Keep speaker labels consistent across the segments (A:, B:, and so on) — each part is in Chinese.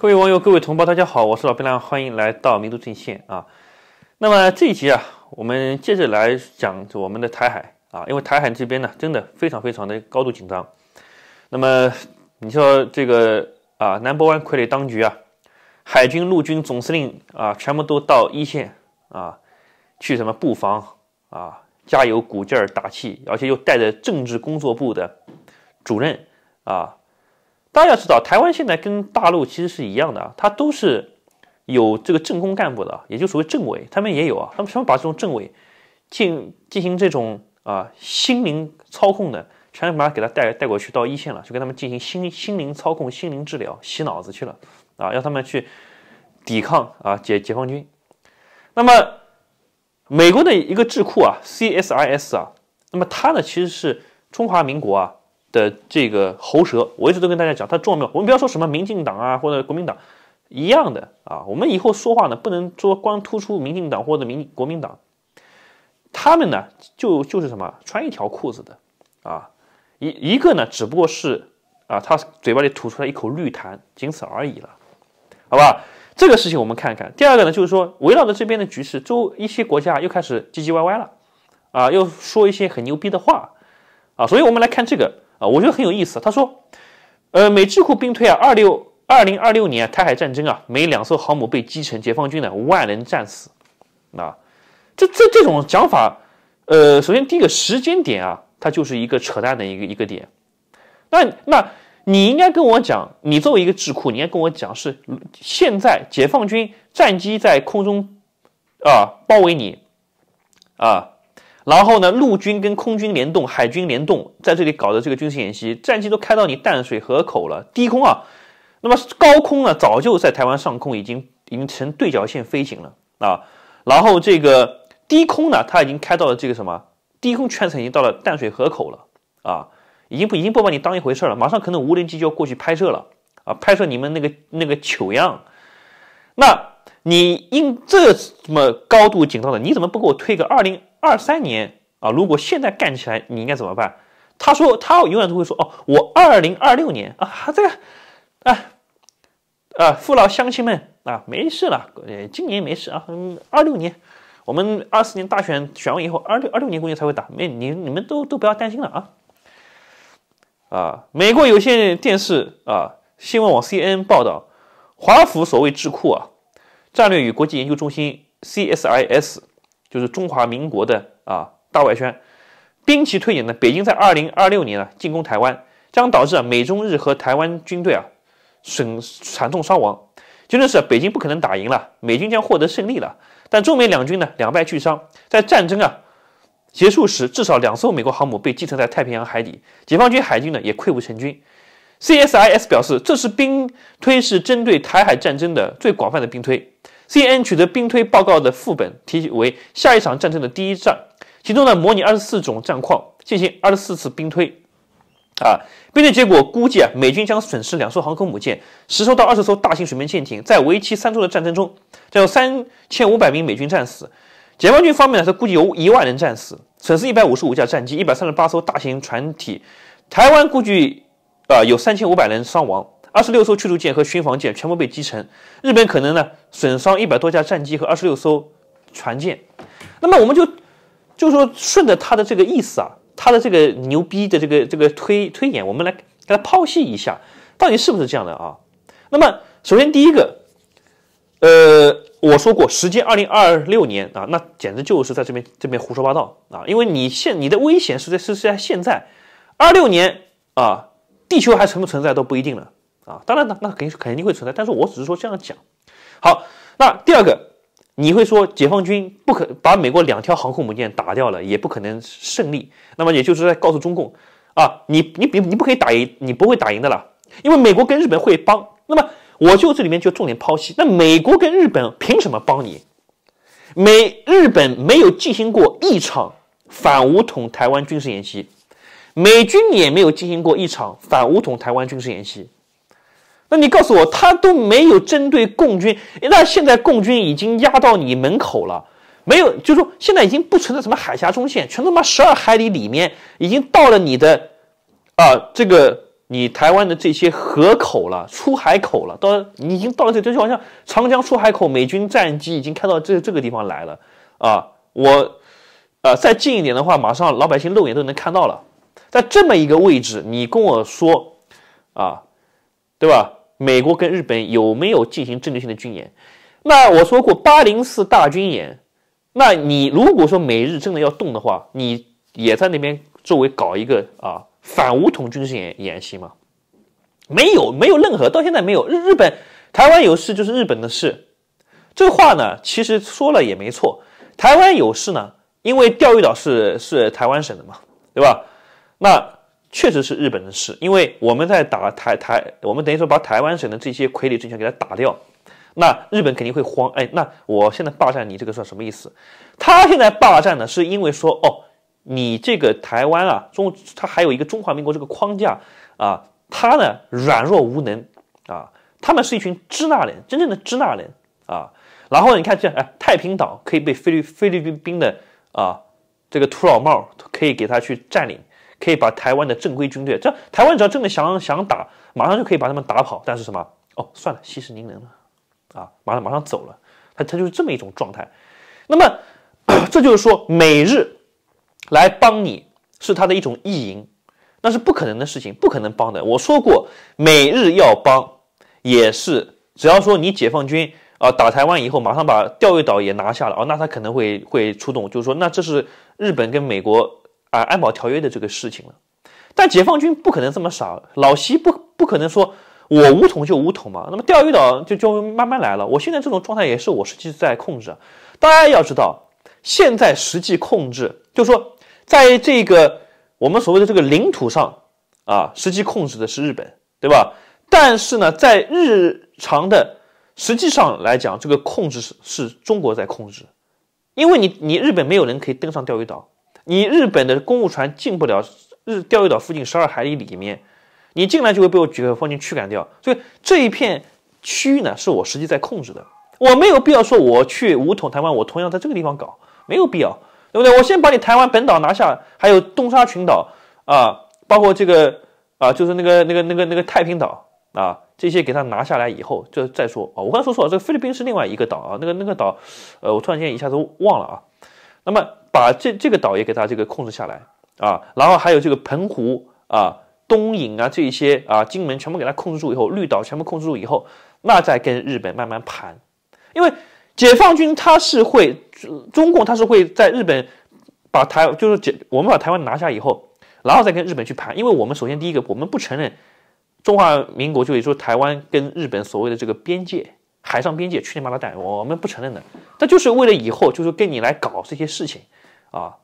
A: 各位网友，各位同胞，大家好，我是老白亮，欢迎来到民族阵线啊。那么这一集啊，我们接着来讲我们的台海啊，因为台海这边呢，真的非常非常的高度紧张。那么你说这个啊，南博湾傀儡当局啊，海军陆军总司令啊，全部都到一线啊，去什么布防啊，加油鼓劲儿打气，而且又带着政治工作部的主任啊。大家要知道，台湾现在跟大陆其实是一样的啊，它都是有这个政工干部的，也就所谓政委，他们也有啊。他们想把这种政委进进行这种啊心灵操控的，全部把他给他带带过去到一线了，就跟他们进行心心灵操控、心灵治疗、洗脑子去了啊，让他们去抵抗啊解解放军。那么美国的一个智库啊，CSIS 啊，那么它呢其实是中华民国啊。的这个喉舌，我一直都跟大家讲，他重要我们不要说什么民进党啊，或者国民党，一样的啊。我们以后说话呢，不能说光突出民进党或者民国民党，他们呢，就就是什么穿一条裤子的啊，一一个呢，只不过是啊，他嘴巴里吐出来一口绿痰，仅此而已了，好吧？这个事情我们看看。第二个呢，就是说围绕着这边的局势，周一些国家又开始唧唧歪歪了啊，又说一些很牛逼的话啊，所以我们来看这个。啊，我觉得很有意思。他说，呃，美智库兵退啊，二六二零二六年台海战争啊，美两艘航母被击沉，解放军呢万人战死，啊，这这这种讲法，呃，首先第一个时间点啊，它就是一个扯淡的一个一个点。那那你应该跟我讲，你作为一个智库，你应该跟我讲是现在解放军战机在空中啊包围你啊。然后呢，陆军跟空军联动，海军联动，在这里搞的这个军事演习，战机都开到你淡水河口了，低空啊。那么高空呢，早就在台湾上空已经已经成对角线飞行了啊。然后这个低空呢，它已经开到了这个什么低空，圈层已经到了淡水河口了啊，已经不已经不把你当一回事了，马上可能无人机就要过去拍摄了啊，拍摄你们那个那个糗样。那你应这么高度紧张的，你怎么不给我推个二零？二三年啊，如果现在干起来，你应该怎么办？他说，他永远都会说，哦，我二零二六年啊，这个，啊，呃，父老乡亲们啊，没事了，呃，今年没事啊，二六年，我们二四年大选选完以后，二六二六年工业才会打，没你你们都都不要担心了啊，啊，美国有线电视啊，新闻网 CNN 报道，华府所谓智库啊，战略与国际研究中心 CSIS。就是中华民国的啊大外宣，兵棋推演呢，北京在二零二六年啊进攻台湾，将导致啊美中日和台湾军队啊损惨重伤亡，就论是北京不可能打赢了，美军将获得胜利了，但中美两军呢两败俱伤，在战争啊结束时，至少两艘美国航母被击沉在太平洋海底，解放军海军呢也溃不成军，C S I S 表示这是兵推是针对台海战争的最广泛的兵推。CN 取得兵推报告的副本，提为下一场战争的第一战。其中呢，模拟二十四种战况，进行二十四次兵推。啊，兵推结果估计啊，美军将损失两艘航空母舰，十艘到二十艘大型水面舰艇，在为期三周的战争中，将有三千五百名美军战死。解放军方面呢，是估计有一万人战死，损失一百五十五架战机，一百三十八艘大型船体。台湾估计啊，有三千五百人伤亡。二十六艘驱逐舰和巡防舰全部被击沉，日本可能呢损伤一百多架战机和二十六艘船舰。那么我们就就说顺着他的这个意思啊，他的这个牛逼的这个这个推推演，我们来给他剖析一下，到底是不是这样的啊？那么首先第一个，呃，我说过时间二零二六年啊，那简直就是在这边这边胡说八道啊，因为你现你的危险是在是在现在，二六年啊，地球还存不存在都不一定了。啊，当然呢，那肯定肯定会存在，但是我只是说这样讲。好，那第二个，你会说解放军不可把美国两条航空母舰打掉了，也不可能胜利。那么也就是在告诉中共啊，你你比你不可以打赢，你不会打赢的了，因为美国跟日本会帮。那么我就这里面就重点剖析，那美国跟日本凭什么帮你？美日本没有进行过一场反武统台湾军事演习，美军也没有进行过一场反武统台湾军事演习。那你告诉我，他都没有针对共军，那现在共军已经压到你门口了，没有？就说现在已经不存在什么海峡中线，全他妈十二海里里面已经到了你的，啊，这个你台湾的这些河口了，出海口了，到你已经到了这，就好像长江出海口，美军战机已经开到这这个地方来了，啊，我，啊，再近一点的话，马上老百姓肉眼都能看到了，在这么一个位置，你跟我说，啊，对吧？美国跟日本有没有进行针对性的军演？那我说过八零四大军演，那你如果说美日真的要动的话，你也在那边周围搞一个啊反无统军事演演习吗？没有，没有任何，到现在没有。日日本台湾有事就是日本的事，这话呢其实说了也没错。台湾有事呢，因为钓鱼岛是是台湾省的嘛，对吧？那。确实是日本的事，因为我们在打台台，我们等于说把台湾省的这些傀儡政权给它打掉，那日本肯定会慌。哎，那我现在霸占你这个算什么意思？他现在霸占呢，是因为说哦，你这个台湾啊，中他还有一个中华民国这个框架啊，他呢软弱无能啊，他们是一群支那人，真正的支那人啊。然后你看这哎，太平岛可以被菲律菲律宾兵的啊这个土老帽可以给他去占领。可以把台湾的正规军队，这台湾只要真的想想打，马上就可以把他们打跑。但是什么？哦，算了，息事宁人了啊！马上马上走了，他他就是这么一种状态。那么，这就是说，美日来帮你是他的一种意淫，那是不可能的事情，不可能帮的。我说过，美日要帮也是只要说你解放军啊打台湾以后，马上把钓鱼岛也拿下了啊，那他可能会会出动，就是说，那这是日本跟美国。啊，安保条约的这个事情了，但解放军不可能这么傻，老习不不可能说我无统就无统嘛。那么钓鱼岛就就慢慢来了。我现在这种状态也是我实际在控制。大家要知道，现在实际控制，就是说在这个我们所谓的这个领土上啊，实际控制的是日本，对吧？但是呢，在日常的实际上来讲，这个控制是是中国在控制，因为你你日本没有人可以登上钓鱼岛。你日本的公务船进不了日钓鱼岛附近十二海里里面，你进来就会被我解放军驱赶掉。所以这一片区域呢，是我实际在控制的。我没有必要说我去武统台湾，我同样在这个地方搞，没有必要，对不对？我先把你台湾本岛拿下，还有东沙群岛啊，包括这个啊，就是那个那个那个那个太平岛啊，这些给他拿下来以后，就再说啊。我刚才说错了，这个菲律宾是另外一个岛啊，那个那个岛，呃，我突然间一下子忘了啊。那么把这这个岛也给它这个控制下来啊，然后还有这个澎湖啊、东引啊这一些啊、金门全部给它控制住以后，绿岛全部控制住以后，那再跟日本慢慢盘。因为解放军他是会，中共他是会在日本把台就是解我们把台湾拿下以后，然后再跟日本去盘。因为我们首先第一个，我们不承认中华民国就是说台湾跟日本所谓的这个边界。海上边界去你妈的蛋！我们不承认的。但就是为了以后，就是跟你来搞这些事情，啊，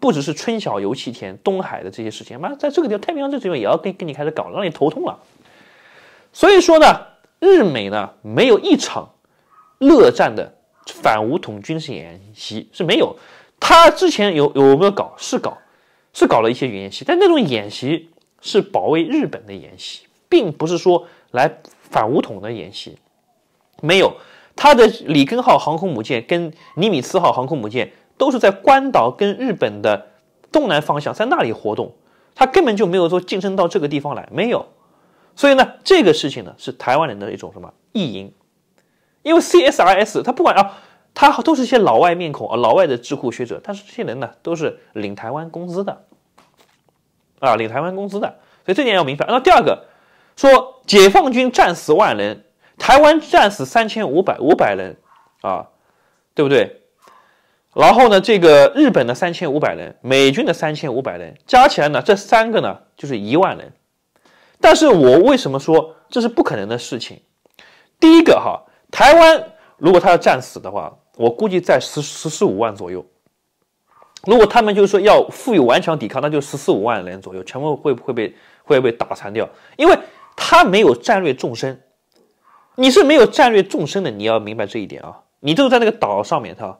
A: 不只是春晓油气田、东海的这些事情，妈在这个地方，太平洋这地方也要跟跟你开始搞，让你头痛了。所以说呢，日美呢没有一场热战的反武统军事演习是没有。他之前有有没有搞？是搞，是搞了一些演习，但那种演习是保卫日本的演习，并不是说来反武统的演习。没有，他的里根号航空母舰跟尼米兹号航空母舰都是在关岛跟日本的东南方向，在那里活动，他根本就没有说晋升到这个地方来，没有。所以呢，这个事情呢是台湾人的一种什么意淫？因为 C S R S 他不管啊，他都是一些老外面孔啊，老外的智库学者，但是这些人呢都是领台湾工资的，啊，领台湾工资的。所以这点要明白。那第二个，说解放军战死万人。台湾战死三千五百五百人，啊，对不对？然后呢，这个日本的三千五百人，美军的三千五百人，加起来呢，这三个呢就是一万人。但是我为什么说这是不可能的事情？第一个哈，台湾如果他要战死的话，我估计在十十四五万左右。如果他们就是说要负有顽强抵抗，那就十四五万人左右，全部会会被会被打残掉，因为他没有战略纵深。你是没有战略纵深的，你要明白这一点啊！你就在那个岛上面，哈，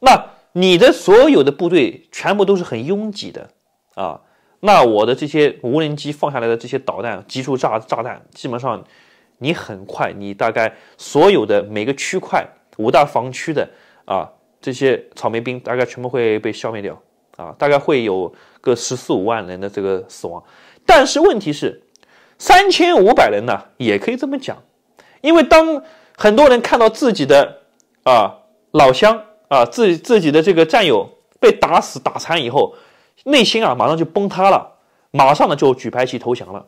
A: 那你的所有的部队全部都是很拥挤的，啊，那我的这些无人机放下来的这些导弹、急速炸炸弹，基本上，你很快，你大概所有的每个区块五大防区的啊，这些草莓兵大概全部会被消灭掉，啊，大概会有个十四五万人的这个死亡。但是问题是，三千五百人呢，也可以这么讲。因为当很多人看到自己的啊老乡啊自自己的这个战友被打死打残以后，内心啊马上就崩塌了，马上呢就举白旗投降了，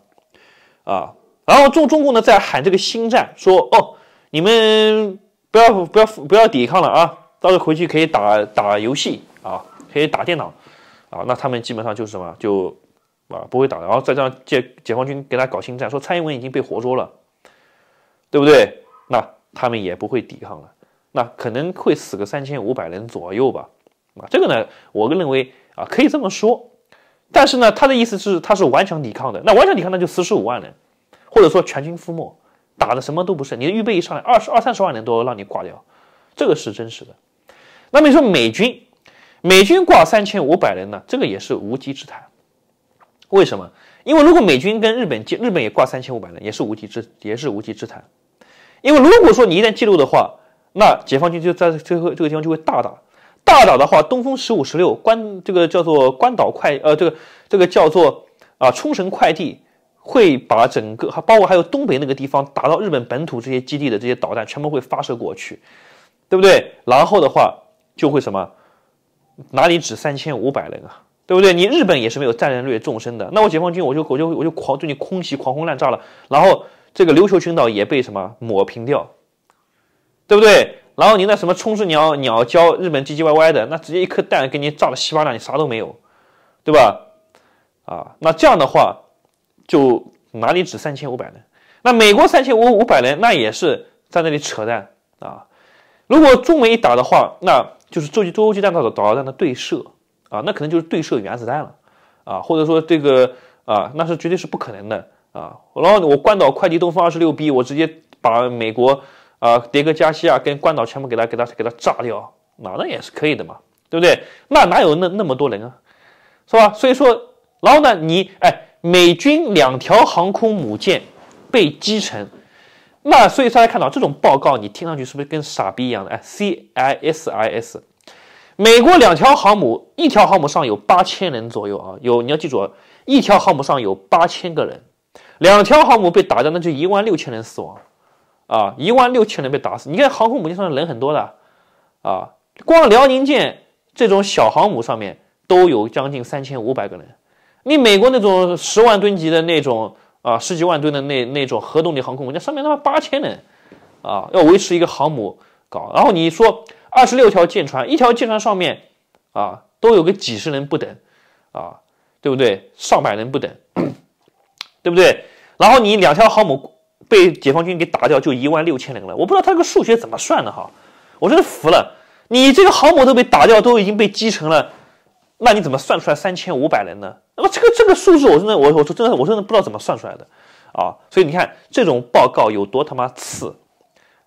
A: 啊，然后中中共呢在喊这个新战说哦，你们不要不要不要抵抗了啊，到时候回去可以打打游戏啊，可以打电脑啊，那他们基本上就是什么就啊不会打了，然后再这样解解放军给他搞新战说蔡英文已经被活捉了。对不对？那他们也不会抵抗了，那可能会死个三千五百人左右吧。啊，这个呢，我个认为啊，可以这么说。但是呢，他的意思是他是顽强抵抗的。那顽强抵抗那就四十五万人，或者说全军覆没，打的什么都不是。你的预备一上来二十二三十万人都让你挂掉，这个是真实的。那么你说美军美军挂三千五百人呢？这个也是无稽之谈。为什么？因为如果美军跟日本接，日本也挂三千五百人，也是无稽之，也是无稽之谈。因为如果说你一旦记录的话，那解放军就在最后这个地方就会大打大打的话，东风十五、十六关这个叫做关岛快呃，这个这个叫做啊冲绳快递会把整个还包括还有东北那个地方打到日本本土这些基地的这些导弹全部会发射过去，对不对？然后的话就会什么哪里止三千五百人啊，对不对？你日本也是没有战略纵深的，那我解放军我就我就我就狂对你空袭狂轰滥炸了，然后。这个琉球群岛也被什么抹平掉，对不对？然后你那什么冲之鸟鸟礁，日本唧唧歪歪的，那直接一颗弹给你炸的稀巴烂，你啥都没有，对吧？啊，那这样的话，就哪里止三千五百呢？那美国三千五五百人，那也是在那里扯淡啊！如果中美一打的话，那就是洲际洲际弹道的导弹的对射啊，那可能就是对射原子弹了啊，或者说这个啊，那是绝对是不可能的。啊，然后我关岛、快递、东风二十六 B，我直接把美国啊，迭戈加西亚跟关岛全部给他、给他、给他炸掉啊，那也是可以的嘛，对不对？那哪有那那么多人啊，是吧？所以说，然后呢，你哎，美军两条航空母舰被击沉，那所以大家看到这种报告，你听上去是不是跟傻逼一样的？哎，C I S I S，美国两条航母，一条航母上有八千人左右啊，有你要记住啊，一条航母上有八千个人。两条航母被打掉，那就一万六千人死亡，啊，一万六千人被打死。你看航空母舰上的人很多的，啊，光辽宁舰这种小航母上面都有将近三千五百个人。你美国那种十万吨级的那种啊，十几万吨的那那种核动力航空母舰上面他妈八千人，啊，要维持一个航母搞。然后你说二十六条舰船，一条舰船上面啊都有个几十人不等，啊，对不对？上百人不等。对不对？然后你两条航母被解放军给打掉，就一万六千零了。我不知道他这个数学怎么算的哈，我真的服了。你这个航母都被打掉，都已经被击沉了，那你怎么算出来三千五百人呢？那么这个这个数字，我真的我我说真的，我真的不知道怎么算出来的啊。所以你看这种报告有多他妈次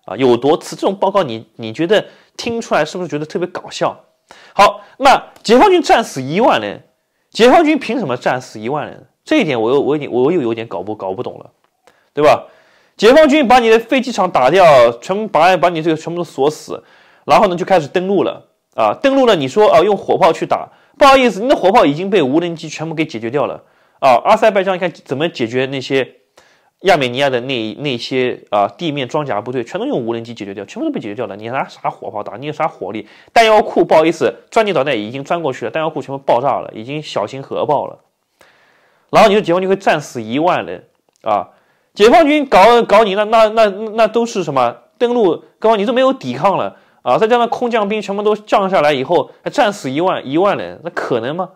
A: 啊，有多次！这种报告你你觉得听出来是不是觉得特别搞笑？好，那解放军战死一万人，解放军凭什么战死一万呢？这一点我又我点我又有点搞不搞不懂了，对吧？解放军把你的飞机场打掉，全部把把你这个全部都锁死，然后呢就开始登陆了啊！登陆了，你说啊用火炮去打，不好意思，你的火炮已经被无人机全部给解决掉了啊！阿塞拜疆你看怎么解决那些亚美尼亚的那那些啊地面装甲部队，全都用无人机解决掉，全部都被解决掉了。你拿啥火炮打？你有啥火力？弹药库，不好意思，钻地导弹已经钻过去了，弹药库全部爆炸了，已经小型核爆了。然后你的解放军会战死一万人啊！解放军搞搞你那那那那都是什么登陆？各方你都没有抵抗了啊！再加上空降兵全部都降下来以后，战死一万一万人，那可能吗？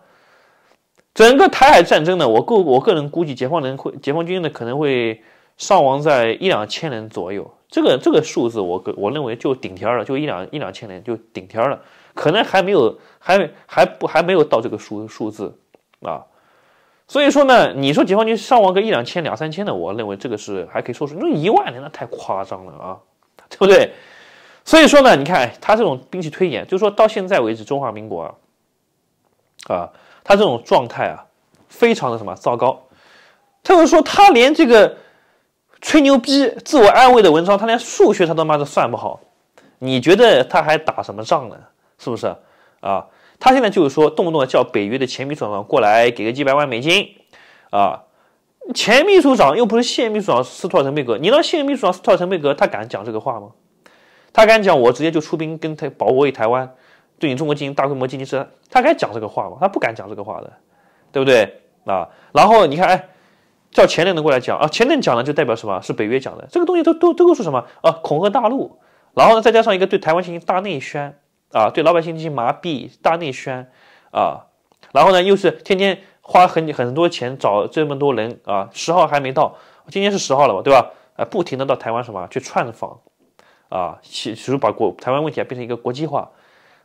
A: 整个台海战争呢，我个我个人估计，解放人会解放军呢可能会伤亡在一两千人左右。这个这个数字，我我认为就顶天了，就一两一两千人就顶天了，可能还没有还还不还没有到这个数数字啊。所以说呢，你说解放军伤亡个一两千、两三千的，我认为这个是还可以说出。你一万呢，那太夸张了啊，对不对？所以说呢，你看他这种兵器推演，就说到现在为止，中华民国啊，他这种状态啊，非常的什么糟糕。他就说他连这个吹牛逼、自我安慰的文章，他连数学他都妈的算不好。你觉得他还打什么仗呢？是不是啊？他现在就是说，动不动叫北约的前秘书长过来给个几百万美金，啊，前秘书长又不是现任秘书长斯托尔滕贝格，你让现任秘书长斯托尔滕贝格他敢讲这个话吗？他敢讲我直接就出兵跟他保卫台湾，对你中国进行大规模经济制裁，他敢讲这个话吗？他不敢讲这个话的，对不对啊？然后你看，哎，叫前任的过来讲啊，前任讲的就代表什么？是北约讲的，这个东西都都都是什么？啊，恐吓大陆，然后呢，再加上一个对台湾进行大内宣。啊，对老百姓进行麻痹大内宣，啊，然后呢又是天天花很很多钱找这么多人啊，十号还没到，今天是十号了嘛，对吧？啊，不停的到台湾什么去串访，啊，企图把国台湾问题啊变成一个国际化，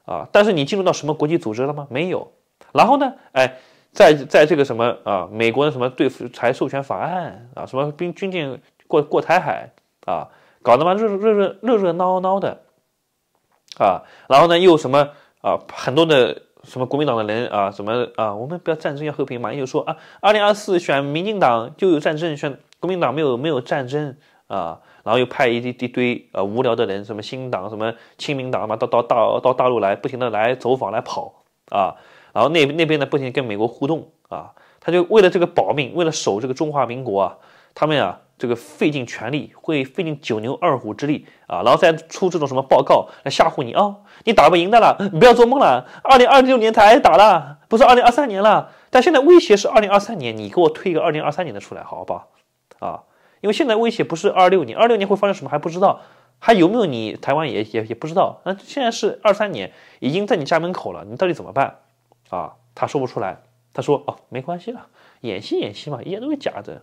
A: 啊，但是你进入到什么国际组织了吗？没有。然后呢，哎，在在这个什么啊，美国的什么对台授权法案啊，什么兵军舰过过台海啊，搞得嘛热热热热热闹闹的。啊，然后呢，又什么啊？很多的什么国民党的人啊，什么啊？我们不要战争，要和平嘛。又说啊，二零二四选民进党就有战争，选国民党没有没有战争啊。然后又派一一堆呃无聊的人，什么新党，什么亲民党嘛，到到大到大陆来，不停的来走访来跑啊。然后那那边呢，不停跟美国互动啊。他就为了这个保命，为了守这个中华民国啊，他们呀。这个费尽全力，会费尽九牛二虎之力啊，然后再出这种什么报告来吓唬你啊！你打不赢的了，你不要做梦了。二零二六年才挨打了，不是二零二三年了。但现在威胁是二零二三年，你给我推一个二零二三年的出来，好吧？啊，因为现在威胁不是二六年，二六年会发生什么还不知道，还有没有你台湾也也也不知道。那现在是二三年，已经在你家门口了，你到底怎么办？啊，他说不出来。他说哦，没关系了，演戏演戏嘛，一切都是假的。